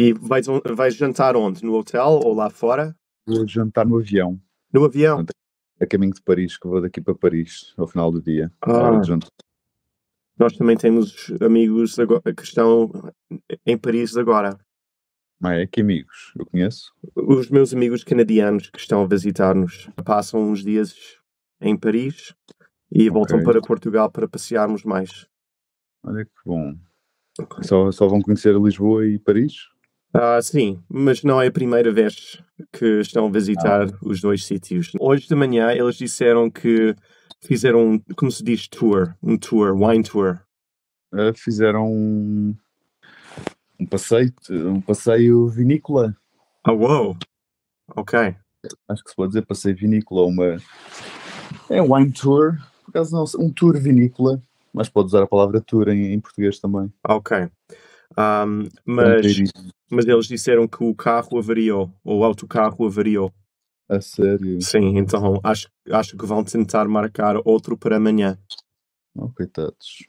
E vais, vais jantar onde? No hotel ou lá fora? Vou jantar no avião. No avião? É a caminho de Paris, que vou daqui para Paris ao final do dia. Ah. Nós também temos amigos agora, que estão em Paris agora. Mas é que amigos? Eu conheço? Os meus amigos canadianos que estão a visitar-nos passam uns dias em Paris e okay. voltam para Portugal para passearmos mais. Olha que bom. Okay. Só, só vão conhecer Lisboa e Paris? Ah, sim, mas não é a primeira vez que estão a visitar ah. os dois sítios. Hoje de manhã eles disseram que fizeram, como se diz, tour, um tour, wine tour. Uh, fizeram um, um, passeio, um passeio vinícola. Ah, oh, wow! Ok. Acho que se pode dizer passeio vinícola, uma é um wine tour, por acaso não, um tour vinícola, mas pode usar a palavra tour em, em português também. Ok. Um, mas, mas eles disseram que o carro avariou, ou o autocarro avariou. A sério? Sim, então acho, acho que vão tentar marcar outro para amanhã. Oh, coitados.